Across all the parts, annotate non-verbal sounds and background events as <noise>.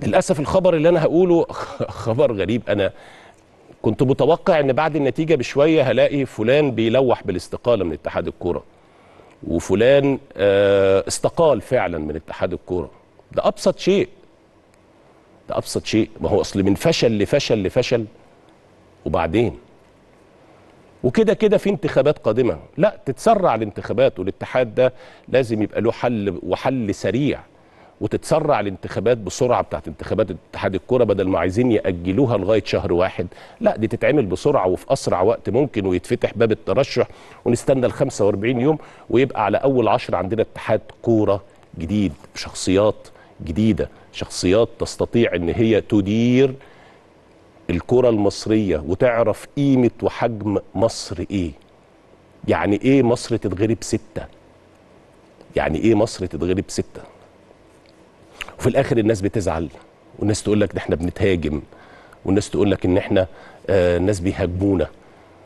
للاسف الخبر اللي انا هقوله <laughs> خبر غريب انا كنت متوقع ان بعد النتيجه بشويه هلاقي فلان بيلوح بالاستقاله من اتحاد الكوره وفلان آه، استقال فعلا من اتحاد الكوره ده ابسط شيء ده ابسط شيء ما هو اصل من فشل لفشل لفشل وبعدين وكده كده في انتخابات قادمه لا تتسرع الانتخابات والاتحاد ده لازم يبقى له حل وحل سريع وتتسرع الانتخابات بسرعه بتاعت انتخابات اتحاد الكوره بدل ما عايزين ياجلوها لغايه شهر واحد لا دي تتعمل بسرعه وفي اسرع وقت ممكن ويتفتح باب الترشح ونستنى ال 45 يوم ويبقى على اول عشر عندنا اتحاد كوره جديد بشخصيات جديده شخصيات تستطيع ان هي تدير الكره المصريه وتعرف قيمه وحجم مصر ايه يعني ايه مصر تتغلب سته يعني ايه مصر تتغلب سته وفي الاخر الناس بتزعل والناس تقول لك ده احنا بنتهاجم والناس تقول لك ان احنا آه، الناس بيهاجمونا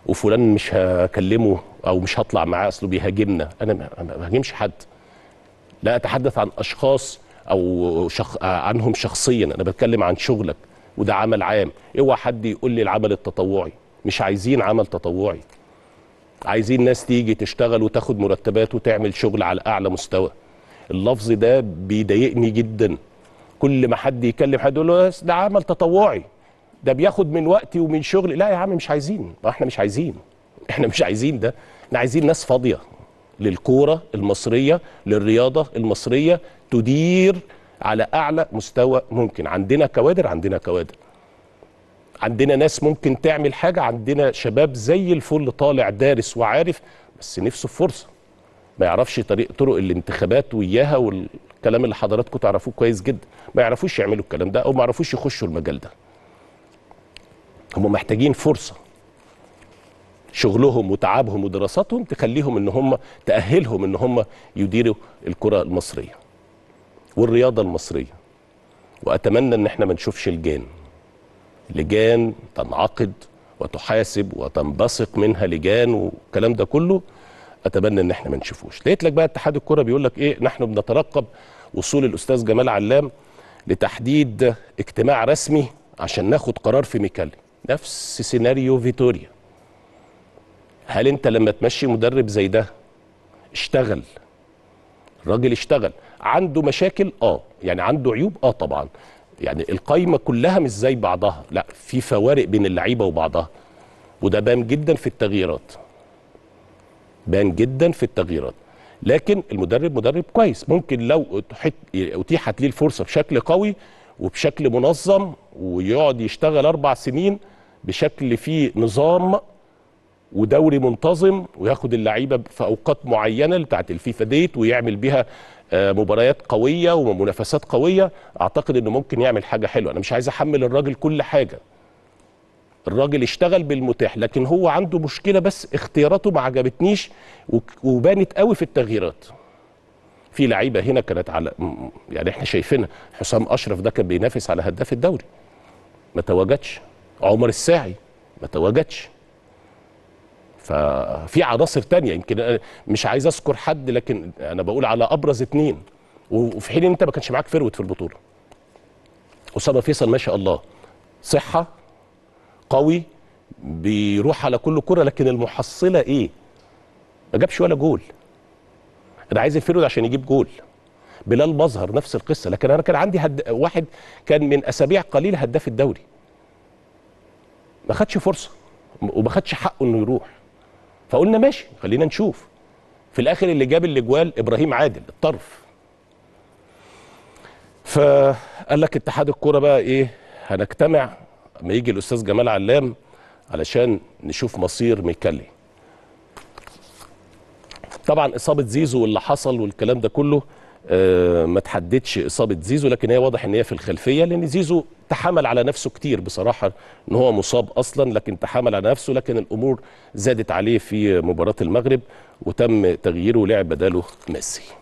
وفلان مش هكلمه او مش هطلع معاه اصله بيهاجمنا انا ما بهاجمش حد لا اتحدث عن اشخاص او شخ... عنهم شخصيا انا بتكلم عن شغلك وده عمل عام اوعى حد يقول لي العمل التطوعي مش عايزين عمل تطوعي عايزين ناس تيجي تشتغل وتاخد مرتبات وتعمل شغل على اعلى مستوى اللفظ ده بيضايقني جدا كل ما حد يكلم حد يقول له ده عمل تطوعي ده بياخد من وقتي ومن شغلي لا يا عم مش عايزين احنا مش عايزين احنا مش عايزين ده احنا عايزين ناس فاضيه للكوره المصريه للرياضه المصريه تدير على اعلى مستوى ممكن عندنا كوادر عندنا كوادر عندنا ناس ممكن تعمل حاجه عندنا شباب زي الفل طالع دارس وعارف بس نفسه في فرصه ما يعرفش طريق طرق الانتخابات وياها وال... الكلام اللي حضراتكم تعرفوه كويس جدا ما يعرفوش يعملوا الكلام ده او ما يعرفوش يخشوا المجال ده هم محتاجين فرصه شغلهم وتعبهم ودراساتهم تخليهم ان هم تاهلهم ان هم يديروا الكره المصريه والرياضه المصريه واتمنى ان احنا ما نشوفش لجان لجان تنعقد وتحاسب وتنبثق منها لجان والكلام ده كله اتمنى ان احنا ما نشوفوش لقيت لك بقى اتحاد الكره بيقول لك ايه نحن بنترقب وصول الاستاذ جمال علام لتحديد اجتماع رسمي عشان ناخد قرار في ميكالي نفس سيناريو فيتوريا هل انت لما تمشي مدرب زي ده اشتغل الراجل اشتغل عنده مشاكل اه يعني عنده عيوب اه طبعا يعني القايمه كلها مش زي بعضها لا في فوارق بين اللعيبه وبعضها وده بام جدا في التغييرات بان جدا في التغييرات لكن المدرب مدرب كويس ممكن لو اتيحت ليه الفرصه بشكل قوي وبشكل منظم ويقعد يشتغل اربع سنين بشكل فيه نظام ودوري منتظم وياخد اللعيبه في اوقات معينه بتاعت الفيفا ديت ويعمل بيها آه، مباريات قويه ومنافسات قويه اعتقد انه ممكن يعمل حاجه حلوه انا مش عايز احمل الراجل كل حاجه الراجل اشتغل بالمتاح لكن هو عنده مشكله بس اختياراته ما عجبتنيش وبانت قوي في التغييرات في لعيبه هنا كانت على يعني احنا شايفينها حسام اشرف ده كان بينافس على هداف الدوري ما تواجدش عمر الساعي ما تواجدش ففي عناصر تانية يمكن مش عايز اذكر حد لكن انا بقول على ابرز اتنين وفي حين انت ما كانش معاك فروت في البطوله اسامه فيصل ما شاء الله صحه قوي بيروح على كل كره لكن المحصله ايه؟ ما جابش ولا جول انا عايز الفيرود عشان يجيب جول بلال مظهر نفس القصه لكن انا كان عندي هد... واحد كان من اسابيع قليله هداف الدوري ما خدش فرصه وما خدش حقه انه يروح فقلنا ماشي خلينا نشوف في الاخر اللي جاب الاجوال ابراهيم عادل الطرف فقال لك اتحاد الكوره بقى ايه هنجتمع ما يجي الاستاذ جمال علام علشان نشوف مصير ميكالي طبعا اصابه زيزو واللي حصل والكلام ده كله آه ما تحددش اصابه زيزو لكن هي واضح ان هي في الخلفيه لان زيزو تحمل على نفسه كتير بصراحه ان هو مصاب اصلا لكن تحمل على نفسه لكن الامور زادت عليه في مباراه المغرب وتم تغييره لعب بداله ميسي